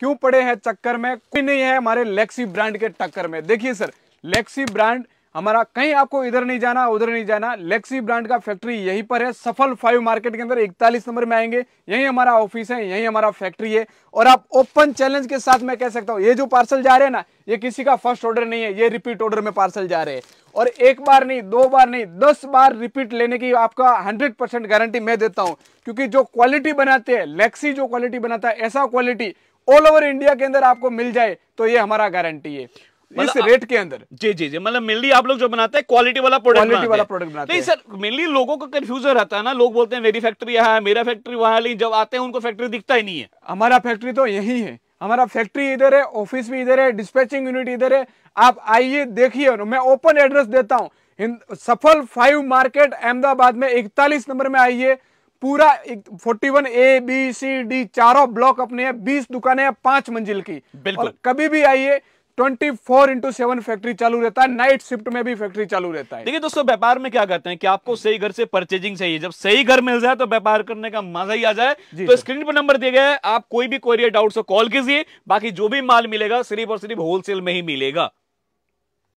क्यों पड़े हैं चक्कर में कोई नहीं है हमारे लेक्सी ब्रांड के टक्कर में देखिए सर लेक्सी ब्रांड हमारा कहीं आपको इधर नहीं जाना उधर नहीं जाना लेक्सी ब्रांड का फैक्ट्री यहीं पर है सफल फाइव मार्केट के अंदर इकतालीस नंबर में आएंगे यही हमारा ऑफिस है यही हमारा फैक्ट्री है और आप ओपन चैलेंज के साथ मैं कह सकता हूँ ये जो पार्सल जा रहे हैं ना ये किसी का फर्स्ट ऑर्डर नहीं है ये रिपीट ऑर्डर में पार्सल जा रहे हैं और एक बार नहीं दो बार नहीं दस बार रिपीट लेने की आपका हंड्रेड परसेंट गारंटी मैं देता हूँ क्योंकि जो क्वालिटी बनाते हैं लेक्सी जो क्वालिटी बनाता है ऐसा क्वालिटी ऑल ओवर इंडिया के अंदर आपको मिल जाए तो ये हमारा गारंटी है इस रेट मतलब के अंदर जी जी जी मतलब मेनली आप लोग जो बनाते हैं क्वालिटी वाला प्रोडक्ट क्वालिटी वाला प्रोडक्ट बनाते नहीं सर मेनली लोगों का कंफ्यूजन रहता है ना लोग बोलते हैं मेरी फैक्ट्री यहाँ है मेरा फैक्ट्री वहाँ है लेकिन जब आते हैं उनको फैक्ट्री दिखता ही नहीं है हमारा फैक्ट्री तो यही है हमारा फैक्ट्री इधर है ऑफिस भी इधर है डिस्पैचिंग यूनिट इधर है आप आइए देखिए मैं ओपन एड्रेस देता हूँ सफल फाइव मार्केट अहमदाबाद में इकतालीस नंबर में आइए पूरा forty one A B C D चारों ब्लॉक अपने हैं बीस दुकानें हैं पांच मंजिल की बिल्कुल कभी भी आइए 24 फोर इंटू सेवन फैक्ट्री चालू रहता है नाइट शिफ्ट में भी फैक्ट्री चालू रहता है देखिए दोस्तों व्यापार में क्या करते हैं कि आपको सही घर से परचेजिंग चाहिए जब सही घर मिल जाए तो व्यापार करने का मजा ही आ जाए तो स्क्रीन पर नंबर दिए गए आप कोई भी कोरियर डाउट से कॉल कीजिए बाकी जो भी माल मिलेगा सिर्फ और सिर्फ होलसेल में ही मिलेगा